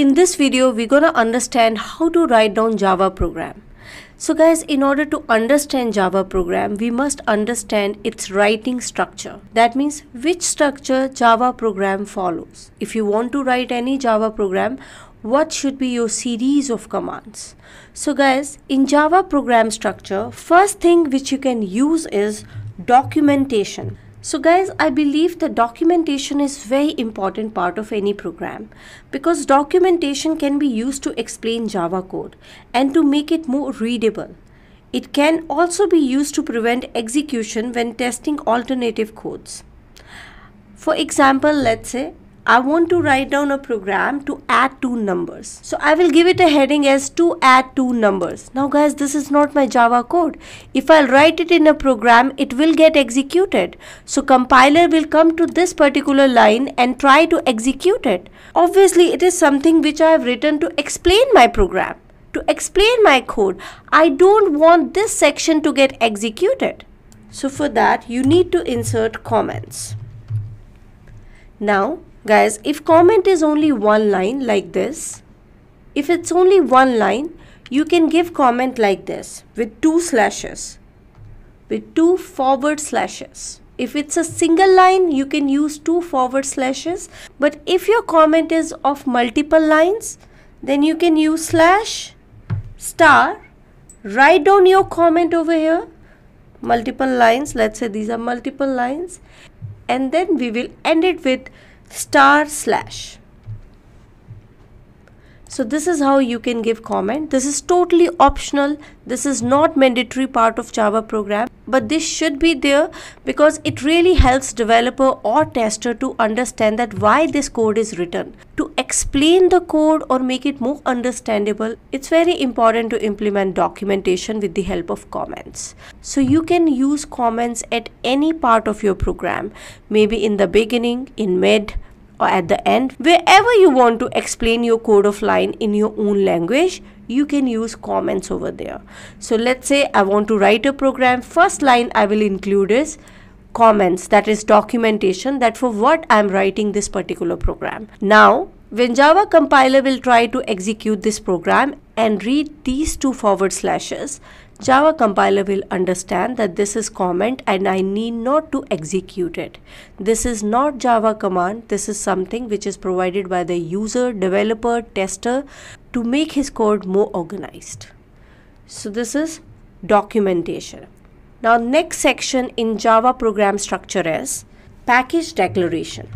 In this video, we're gonna understand how to write down Java program. So guys, in order to understand Java program, we must understand its writing structure. That means which structure Java program follows. If you want to write any Java program, what should be your series of commands? So guys, in Java program structure, first thing which you can use is documentation. So guys, I believe that documentation is very important part of any program because documentation can be used to explain Java code and to make it more readable. It can also be used to prevent execution when testing alternative codes. For example, let's say I want to write down a program to add two numbers. So I will give it a heading as to add two numbers. Now guys, this is not my Java code. If I'll write it in a program, it will get executed. So compiler will come to this particular line and try to execute it. Obviously, it is something which I have written to explain my program to explain my code. I don't want this section to get executed. So for that, you need to insert comments. Now, Guys, if comment is only one line like this, if it's only one line, you can give comment like this with two slashes, with two forward slashes. If it's a single line, you can use two forward slashes. But if your comment is of multiple lines, then you can use slash, star, write down your comment over here, multiple lines, let's say these are multiple lines, and then we will end it with star slash so this is how you can give comment this is totally optional this is not mandatory part of java program but this should be there because it really helps developer or tester to understand that why this code is written to explain the code or make it more understandable it's very important to implement documentation with the help of comments so you can use comments at any part of your program maybe in the beginning in mid or at the end. Wherever you want to explain your code of line in your own language, you can use comments over there. So let's say I want to write a program. First line I will include is comments that is documentation that for what I'm writing this particular program. Now when Java compiler will try to execute this program and read these two forward slashes Java compiler will understand that this is comment and I need not to execute it. This is not Java command. This is something which is provided by the user, developer, tester to make his code more organized. So this is documentation. Now next section in Java program structure is package declaration.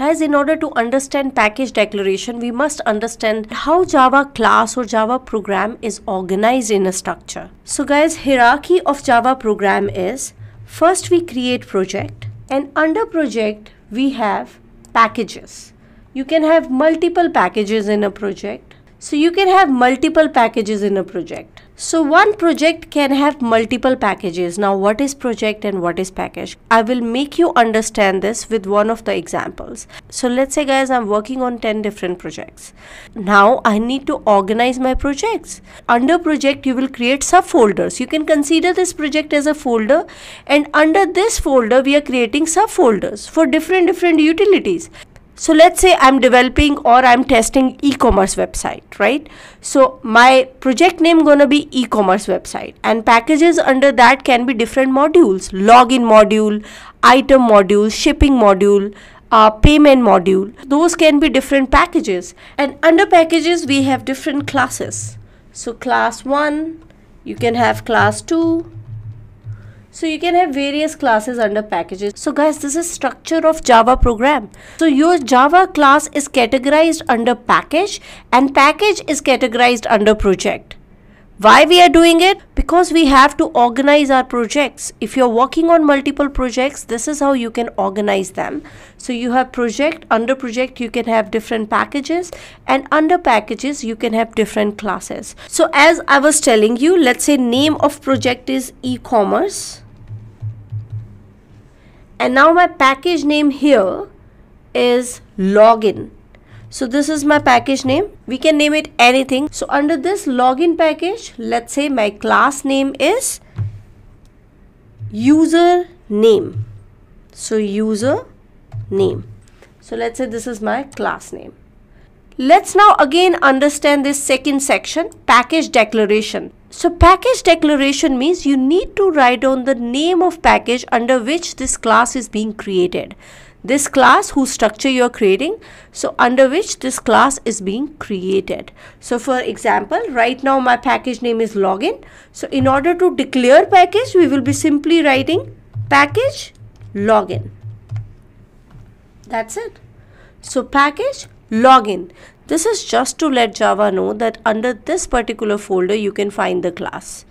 Guys, in order to understand package declaration, we must understand how Java class or Java program is organized in a structure. So guys, hierarchy of Java program is first we create project and under project we have packages. You can have multiple packages in a project so you can have multiple packages in a project. So one project can have multiple packages. Now what is project and what is package? I will make you understand this with one of the examples. So let's say guys I'm working on 10 different projects. Now I need to organize my projects. Under project you will create subfolders. You can consider this project as a folder and under this folder we are creating subfolders for different different utilities. So let's say I'm developing or I'm testing e-commerce website, right? So my project name gonna be e-commerce website and packages under that can be different modules, login module, item module, shipping module, uh, payment module. Those can be different packages and under packages we have different classes. So class 1, you can have class 2, so you can have various classes under packages. So guys, this is structure of Java program. So your Java class is categorized under package and package is categorized under project. Why we are doing it? Because we have to organize our projects. If you're working on multiple projects, this is how you can organize them. So you have project, under project you can have different packages and under packages you can have different classes. So as I was telling you, let's say name of project is e-commerce and now my package name here is login so this is my package name we can name it anything so under this login package let's say my class name is user name so user name so let's say this is my class name Let's now again understand this second section, package declaration. So package declaration means you need to write down the name of package under which this class is being created. This class whose structure you're creating, so under which this class is being created. So for example, right now my package name is login. So in order to declare package, we will be simply writing package login. That's it. So package login. This is just to let Java know that under this particular folder you can find the class.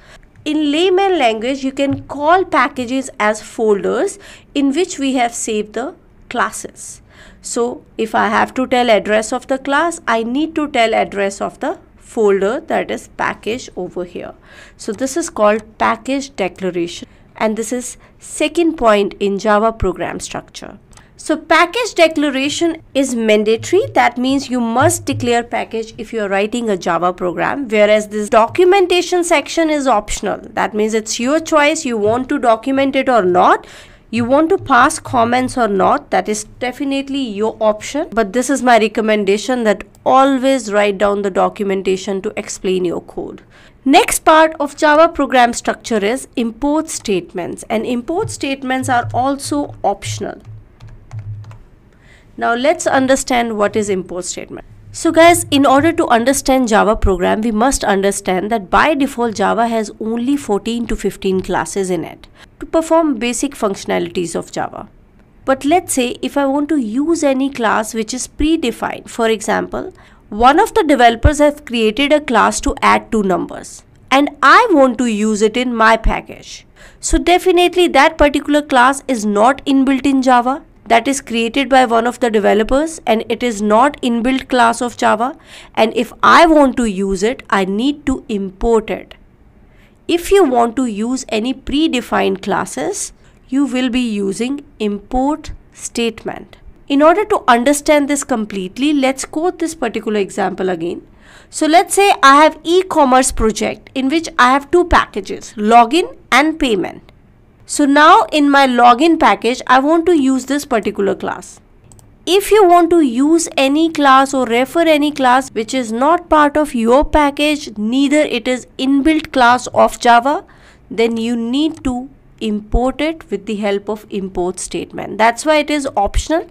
In layman language, you can call packages as folders in which we have saved the classes. So if I have to tell address of the class, I need to tell address of the folder that is package over here. So this is called package declaration and this is second point in Java program structure. So package declaration is mandatory. That means you must declare package if you're writing a Java program. Whereas this documentation section is optional. That means it's your choice. You want to document it or not. You want to pass comments or not. That is definitely your option. But this is my recommendation that always write down the documentation to explain your code. Next part of Java program structure is import statements and import statements are also optional. Now let's understand what is import statement. So guys, in order to understand Java program, we must understand that by default Java has only 14 to 15 classes in it to perform basic functionalities of Java. But let's say if I want to use any class which is predefined, for example, one of the developers have created a class to add two numbers and I want to use it in my package. So definitely that particular class is not inbuilt in Java that is created by one of the developers and it is not inbuilt class of Java and if I want to use it I need to import it. If you want to use any predefined classes you will be using import statement. In order to understand this completely let's quote this particular example again. So let's say I have e-commerce project in which I have two packages login and payment. So now in my login package, I want to use this particular class. If you want to use any class or refer any class which is not part of your package, neither it is inbuilt class of Java, then you need to import it with the help of import statement. That's why it is optional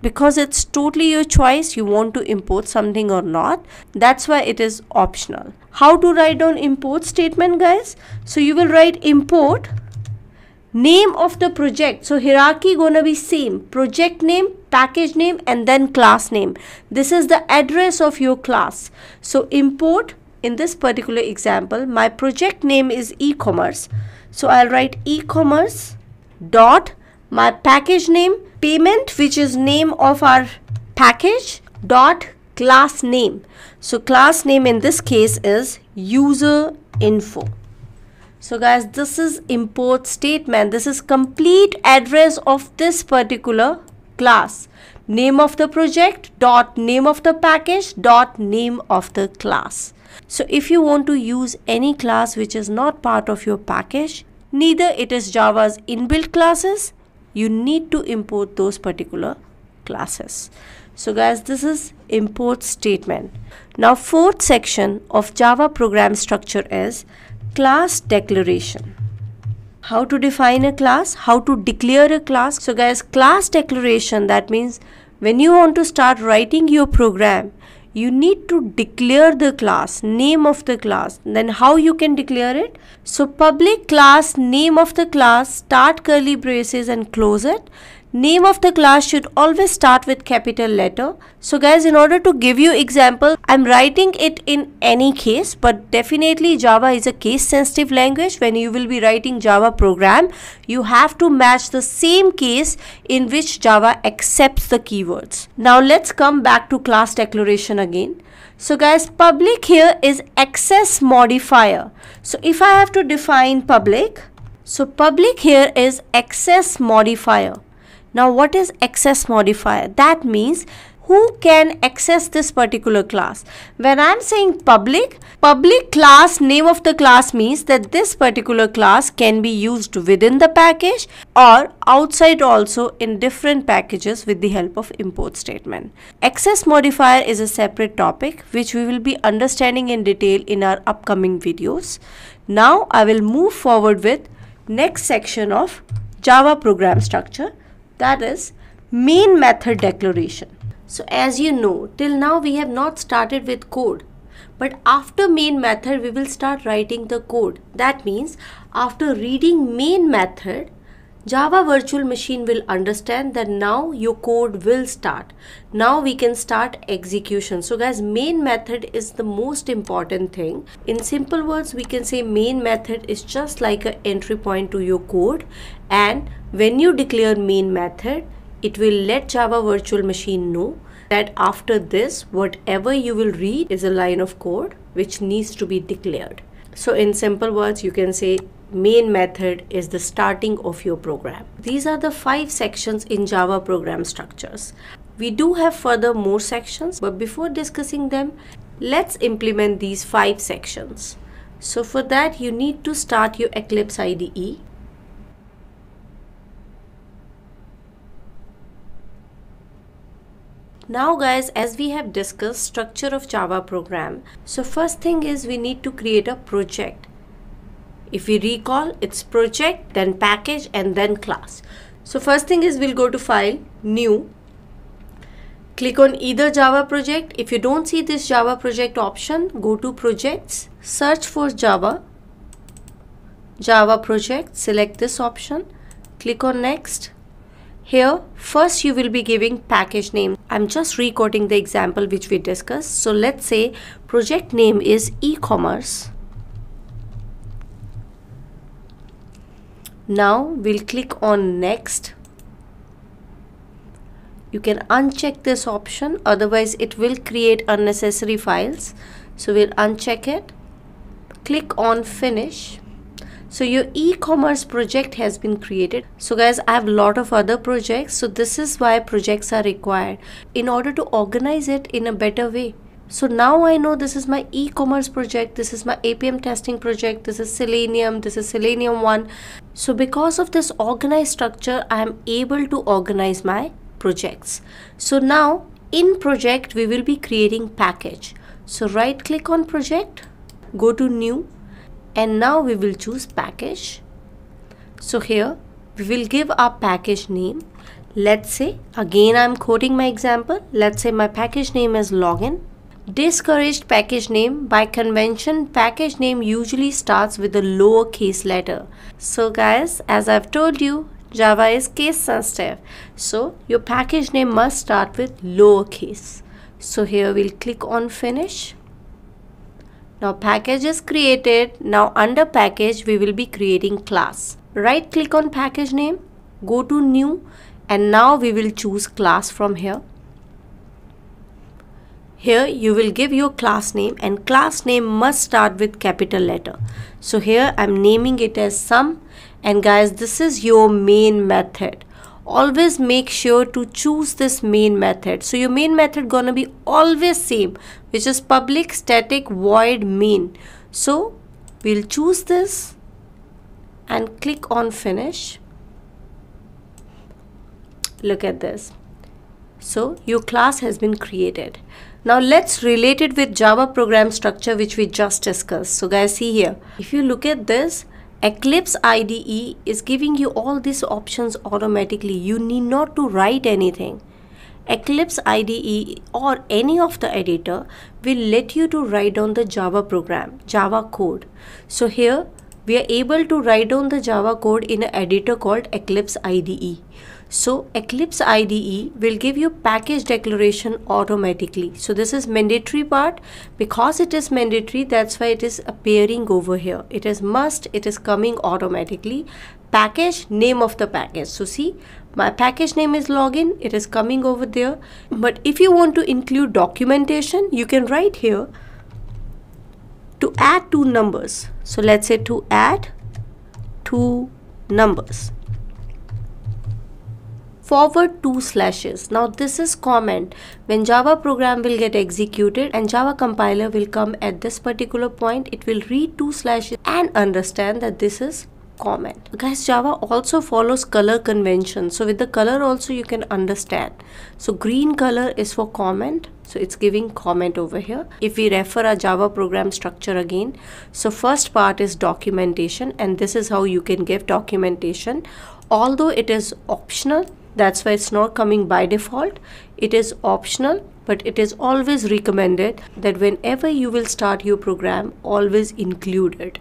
because it's totally your choice you want to import something or not that's why it is optional how to write down import statement guys so you will write import name of the project so hierarchy gonna be same project name package name and then class name this is the address of your class so import in this particular example my project name is e-commerce so i'll write e-commerce dot my package name payment which is name of our package dot class name so class name in this case is user info so guys, this is import statement. This is complete address of this particular class. Name of the project dot name of the package dot name of the class. So if you want to use any class which is not part of your package, neither it is Java's inbuilt classes, you need to import those particular classes. So guys, this is import statement. Now fourth section of Java program structure is class declaration how to define a class how to declare a class so guys class declaration that means when you want to start writing your program you need to declare the class name of the class then how you can declare it so public class name of the class start curly braces and close it Name of the class should always start with capital letter. So guys, in order to give you example, I'm writing it in any case, but definitely Java is a case sensitive language. When you will be writing Java program, you have to match the same case in which Java accepts the keywords. Now let's come back to class declaration again. So guys, public here is access modifier. So if I have to define public, so public here is access modifier. Now what is access modifier? That means who can access this particular class. When I am saying public, public class name of the class means that this particular class can be used within the package or outside also in different packages with the help of import statement. Access modifier is a separate topic which we will be understanding in detail in our upcoming videos. Now I will move forward with next section of Java program structure that is main method declaration. So as you know, till now we have not started with code. But after main method, we will start writing the code. That means after reading main method, Java Virtual Machine will understand that now your code will start. Now we can start execution. So guys, main method is the most important thing. In simple words, we can say main method is just like an entry point to your code and when you declare main method it will let java virtual machine know that after this whatever you will read is a line of code which needs to be declared so in simple words you can say main method is the starting of your program these are the five sections in java program structures we do have further more sections but before discussing them let's implement these five sections so for that you need to start your eclipse ide Now guys, as we have discussed structure of Java program, so first thing is we need to create a project. If we recall, it's project, then package and then class. So first thing is we'll go to file, new, click on either Java project. If you don't see this Java project option, go to projects, search for Java, Java project, select this option, click on next, here, first you will be giving package name. I'm just recording the example which we discussed. So let's say project name is e-commerce. Now we'll click on next. You can uncheck this option otherwise it will create unnecessary files. So we'll uncheck it. Click on finish so your e-commerce project has been created so guys i have a lot of other projects so this is why projects are required in order to organize it in a better way so now I know this is my e-commerce project, this is my APM testing project, this is Selenium, this is Selenium 1. So because of this organized structure, I am able to organize my projects. So now in project, we will be creating package. So right click on project, go to new and now we will choose package so here we will give our package name let's say again i'm quoting my example let's say my package name is login discouraged package name by convention package name usually starts with a lowercase letter so guys as i've told you java is case sensitive so your package name must start with lowercase so here we'll click on finish now package is created. Now under package we will be creating class. Right click on package name, go to new and now we will choose class from here. Here you will give your class name and class name must start with capital letter. So here I'm naming it as sum and guys this is your main method always make sure to choose this main method so your main method gonna be always same which is public static void main so we'll choose this and click on finish look at this so your class has been created now let's relate it with java program structure which we just discussed so guys see here if you look at this Eclipse IDE is giving you all these options automatically. You need not to write anything. Eclipse IDE or any of the editor will let you to write down the Java program, Java code. So here we are able to write down the Java code in an editor called Eclipse IDE. So Eclipse IDE will give you package declaration automatically. So this is mandatory part because it is mandatory that's why it is appearing over here. It is must it is coming automatically package name of the package. So see my package name is login it is coming over there but if you want to include documentation you can write here to add two numbers. So let's say to add two numbers forward two slashes. Now this is comment. when Java program will get executed and Java compiler will come at this particular point. It will read two slashes and understand that this is comment. Guys, Java also follows color convention. So with the color also you can understand. So green color is for comment. So it's giving comment over here. If we refer our Java program structure again. So first part is documentation and this is how you can give documentation. Although it is optional, that's why it's not coming by default it is optional but it is always recommended that whenever you will start your program always include it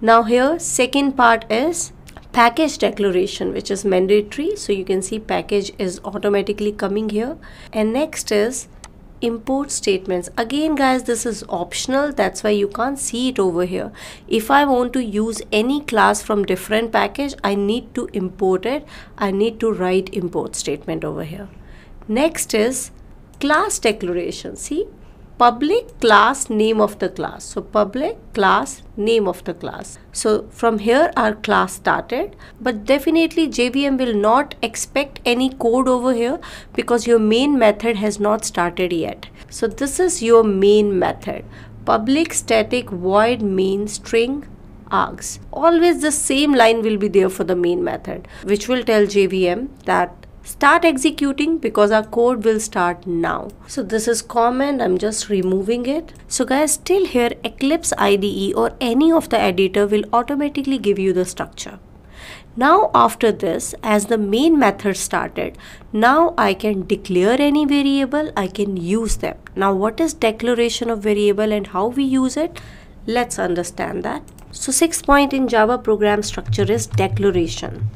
now here second part is package declaration which is mandatory so you can see package is automatically coming here and next is import statements again guys this is optional that's why you can't see it over here if I want to use any class from different package I need to import it I need to write import statement over here next is class declaration see public class name of the class. So public class name of the class. So from here our class started but definitely JVM will not expect any code over here because your main method has not started yet. So this is your main method. Public static void main string args. Always the same line will be there for the main method which will tell JVM that start executing because our code will start now. So this is comment. I'm just removing it. So guys, still here Eclipse IDE or any of the editor will automatically give you the structure. Now after this, as the main method started, now I can declare any variable, I can use them. Now what is declaration of variable and how we use it? Let's understand that. So sixth point in Java program structure is declaration.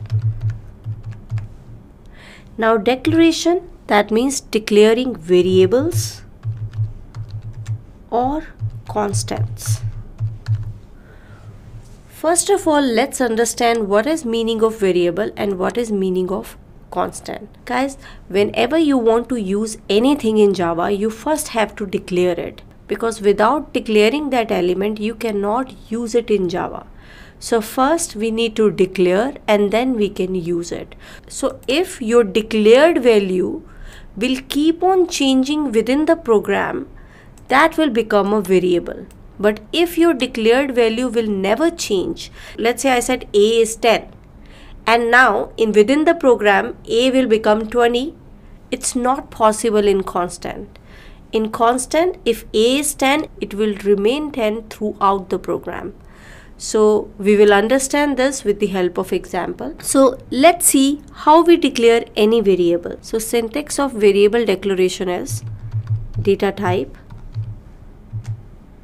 Now declaration that means declaring variables or constants. First of all, let's understand what is meaning of variable and what is meaning of constant. Guys, whenever you want to use anything in Java, you first have to declare it because without declaring that element, you cannot use it in Java. So first we need to declare and then we can use it. So if your declared value will keep on changing within the program, that will become a variable. But if your declared value will never change, let's say I said A is 10 and now in within the program A will become 20, it's not possible in constant. In constant, if A is 10, it will remain 10 throughout the program. So we will understand this with the help of example. So let's see how we declare any variable. So syntax of variable declaration is data type,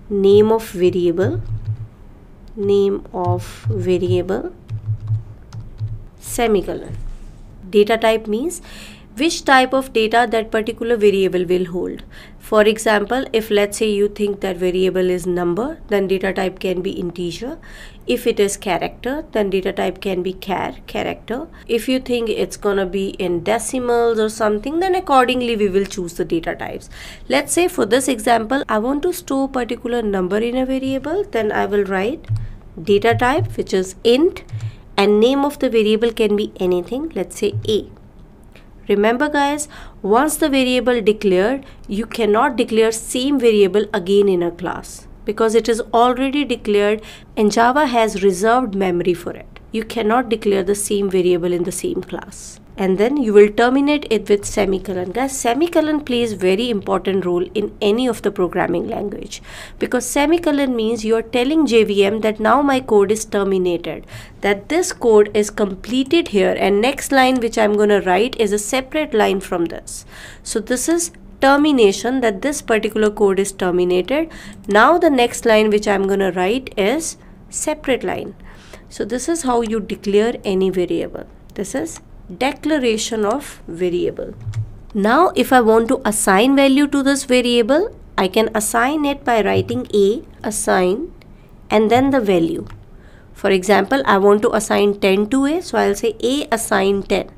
name of variable, name of variable, semicolon. Data type means which type of data that particular variable will hold. For example, if let's say you think that variable is number, then data type can be integer. If it is character, then data type can be char, character. If you think it's gonna be in decimals or something, then accordingly we will choose the data types. Let's say for this example, I want to store particular number in a variable, then I will write data type, which is int, and name of the variable can be anything, let's say a. Remember guys, once the variable declared, you cannot declare same variable again in a class because it is already declared and Java has reserved memory for it. You cannot declare the same variable in the same class and then you will terminate it with semicolon guys semicolon plays very important role in any of the programming language because semicolon means you are telling JVM that now my code is terminated that this code is completed here and next line which I'm gonna write is a separate line from this so this is termination that this particular code is terminated now the next line which I'm gonna write is separate line so this is how you declare any variable this is declaration of variable. Now if I want to assign value to this variable, I can assign it by writing a assign and then the value. For example, I want to assign 10 to a, so I'll say a assign 10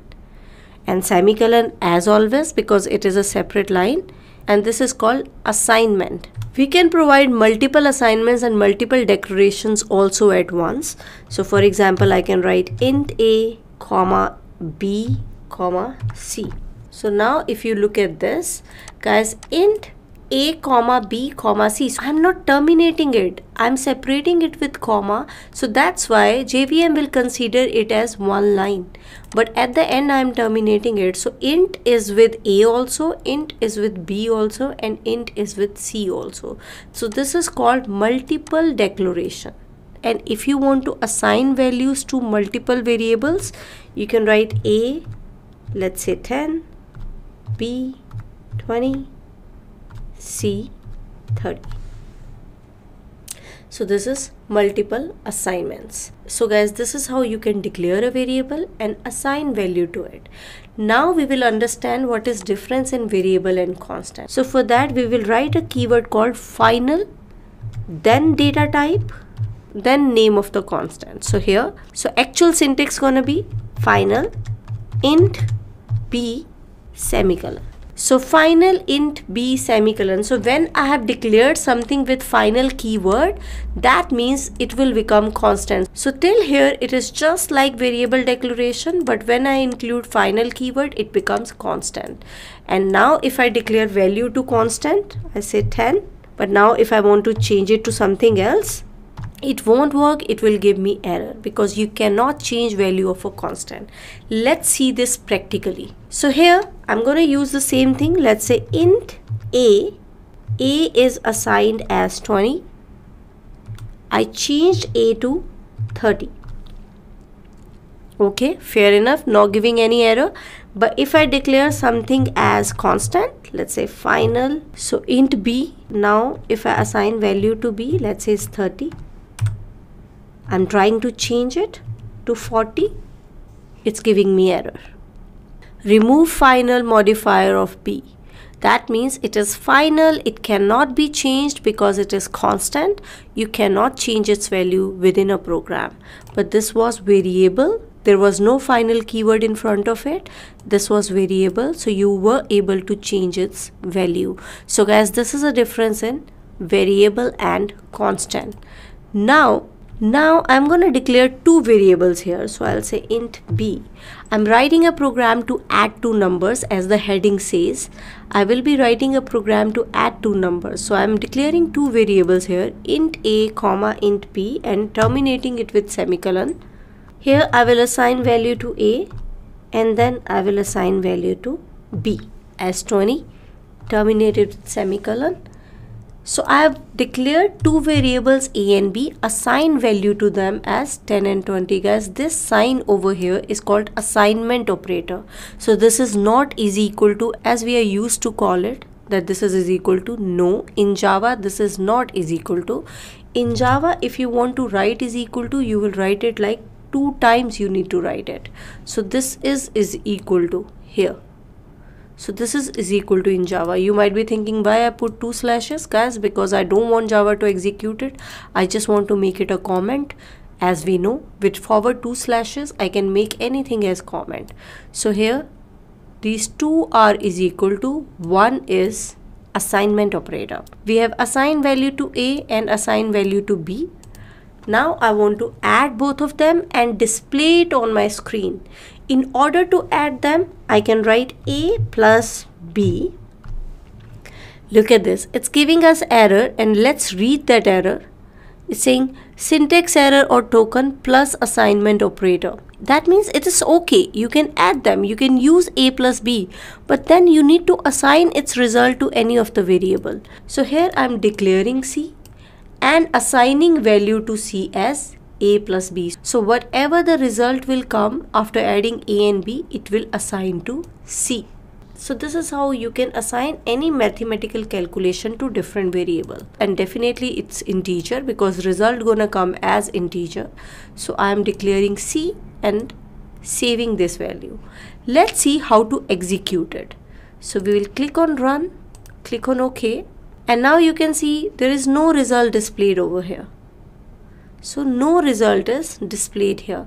and semicolon as always because it is a separate line and this is called assignment. We can provide multiple assignments and multiple declarations also at once. So for example, I can write int a, comma B comma C. So now if you look at this guys int a comma b comma c so i'm not terminating it i'm separating it with comma so that's why jvm will consider it as one line but at the end i'm terminating it so int is with a also int is with b also and int is with c also so this is called multiple declaration and if you want to assign values to multiple variables you can write a let's say 10 b 20 c 30 so this is multiple assignments so guys this is how you can declare a variable and assign value to it now we will understand what is difference in variable and constant so for that we will write a keyword called final then data type then name of the constant so here so actual syntax gonna be final int b semicolon so final int b semicolon. So when I have declared something with final keyword, that means it will become constant. So till here it is just like variable declaration, but when I include final keyword, it becomes constant. And now if I declare value to constant, I say 10. But now if I want to change it to something else, it won't work it will give me error because you cannot change value of a constant let's see this practically so here i'm going to use the same thing let's say int a a is assigned as 20 i changed a to 30 okay fair enough not giving any error but if i declare something as constant let's say final so int b now if i assign value to b let's say is 30 I'm trying to change it to 40. It's giving me error. Remove final modifier of B. That means it is final. It cannot be changed because it is constant. You cannot change its value within a program. But this was variable there was no final keyword in front of it this was variable so you were able to change its value so guys this is a difference in variable and constant now now I'm going to declare two variables here. So I'll say int b. I'm writing a program to add two numbers as the heading says. I will be writing a program to add two numbers. So I'm declaring two variables here int a comma int b and terminating it with semicolon. Here I will assign value to a and then I will assign value to b as 20 terminated with semicolon so I have declared two variables a and b, assign value to them as 10 and 20 guys. This sign over here is called assignment operator. So this is not is equal to as we are used to call it that this is is equal to no in java this is not is equal to in java if you want to write is equal to you will write it like two times you need to write it so this is is equal to here so this is is equal to in Java. You might be thinking why I put two slashes guys because I don't want Java to execute it. I just want to make it a comment. As we know with forward two slashes I can make anything as comment. So here these two are is equal to one is assignment operator. We have assign value to A and assign value to B. Now I want to add both of them and display it on my screen. In order to add them, I can write A plus B. Look at this. It's giving us error and let's read that error. It's saying syntax error or token plus assignment operator. That means it is okay. You can add them. You can use a plus b. But then you need to assign its result to any of the variable. So here I'm declaring c and assigning value to C as a plus b. So whatever the result will come after adding a and b, it will assign to c. So this is how you can assign any mathematical calculation to different variable. And definitely it's integer because result gonna come as integer. So I am declaring c and saving this value. Let's see how to execute it. So we will click on run, click on OK and now you can see there is no result displayed over here so no result is displayed here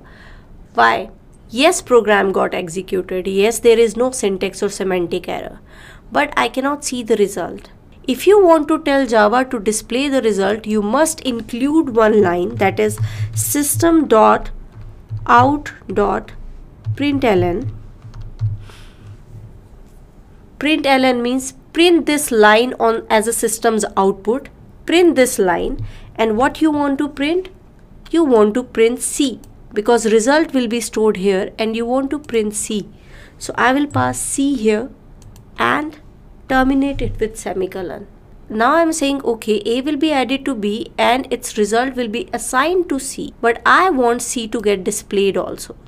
why yes program got executed yes there is no syntax or semantic error but i cannot see the result if you want to tell java to display the result you must include one line that is system dot out dot println print ln means print this line on as a system's output print this line and what you want to print you want to print c because result will be stored here and you want to print c so i will pass c here and terminate it with semicolon now i'm saying okay a will be added to b and its result will be assigned to c but i want c to get displayed also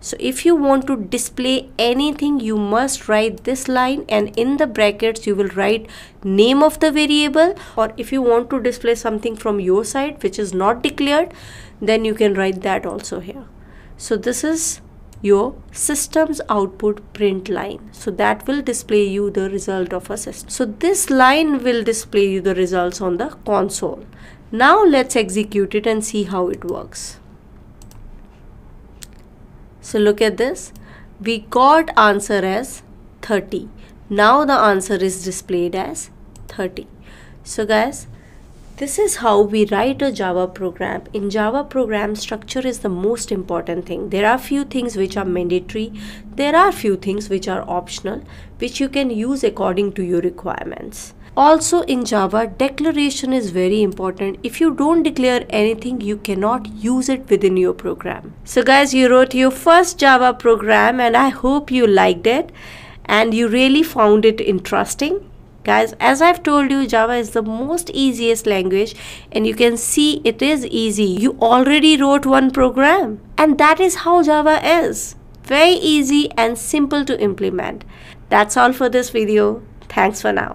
so if you want to display anything you must write this line and in the brackets you will write name of the variable or if you want to display something from your side which is not declared then you can write that also here so this is your system's output print line so that will display you the result of a system so this line will display you the results on the console now let's execute it and see how it works so look at this. We got answer as 30. Now the answer is displayed as 30. So guys, this is how we write a Java program. In Java program, structure is the most important thing. There are few things which are mandatory. There are few things which are optional, which you can use according to your requirements. Also in Java, declaration is very important. If you don't declare anything, you cannot use it within your program. So guys, you wrote your first Java program and I hope you liked it and you really found it interesting guys as i've told you java is the most easiest language and you can see it is easy you already wrote one program and that is how java is very easy and simple to implement that's all for this video thanks for now